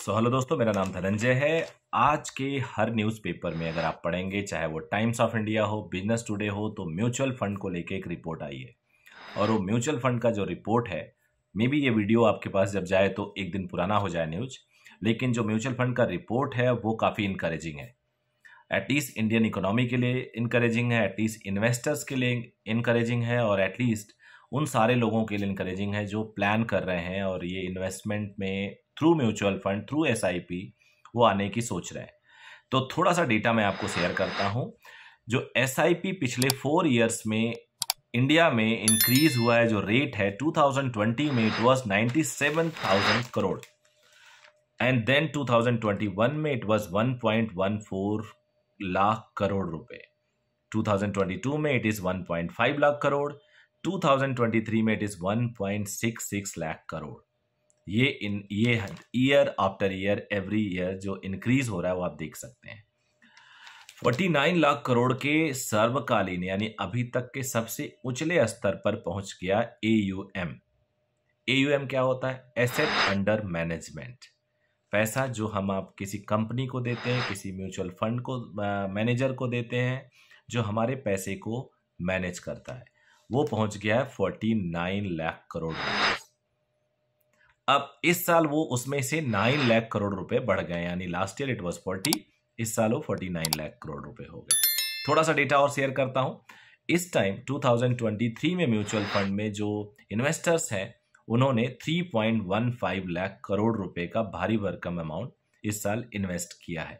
so hello दोस्तों मेरा नाम धनंजय है आज के हर न्यूज़पेपर में अगर आप पढ़ेंगे चाहे वो टाइम्स ऑफ इंडिया हो बिजनेस टुडे हो तो म्यूचुअल फंड को लेके एक रिपोर्ट आई है और वो म्यूचुअल फंड का जो रिपोर्ट है मे बी ये वीडियो आपके पास जब जाए तो एक दिन पुराना हो जाए न्यूज लेकिन जो म्यूचुअल फंड का रिपोर्ट है वो काफ़ी इंकरेजिंग है एटलीस्ट इंडियन इकोनॉमी के लिए इंकरेजिंग है एटलीस्ट इन्वेस्टर्स के लिए इंकरेजिंग है और एटलीस्ट उन सारे लोगों के लिए इनक्रेजिंग है जो प्लान कर रहे हैं और ये इन्वेस्टमेंट में थ्रू म्यूचुअल फंड थ्रू एस वो आने की सोच रहे हैं तो थोड़ा सा डेटा मैं आपको शेयर करता हूँ जो एस पिछले फोर ईयर्स में इंडिया में इंक्रीज हुआ है जो रेट है 2020 में it was 97,000 crore and then 2021 में इट वाज 1.14 लाख करोड़ रुपए 2022 में इट इज 1.5 लाख करोड़ 2023 में इट इज़ 1.66 लाख करोड़ ये इन ये year after year every year जो इंक्रीज हो रहा है वो आप देख सकते हैं 49 लाख करोड़ के सर्वकालीन यानी अभी तक के सबसे उचले स्तर पर पहुंच गया A U M A U M क्या होता है एसेट अंडर मैनेजमेंट पैसा जो हम आप किसी कंपनी को देते हैं किसी म्यूचुअल फंड को मैनेजर को देते हैं जो हमारे पैसे को मैनेज करता है वो पहुंच गया है फोर्टी नाइन लाख करोड़ अब इस साल वो उसमें से नाइन लाख करोड़ रुपए बढ़ गए यानी last year it was forty इस साल वो फोर्टी नाइन लाख करोड़ रुपए हो गए थोड़ा सा डेटा और शेयर करता हूं इस टाइम 2023 में म्यूचुअल फंड में जो इन्वेस्टर्स हैं उन्होंने 3.15 लाख करोड़ रुपए का भारी भरकम अमाउंट इस साल इन्वेस्ट किया है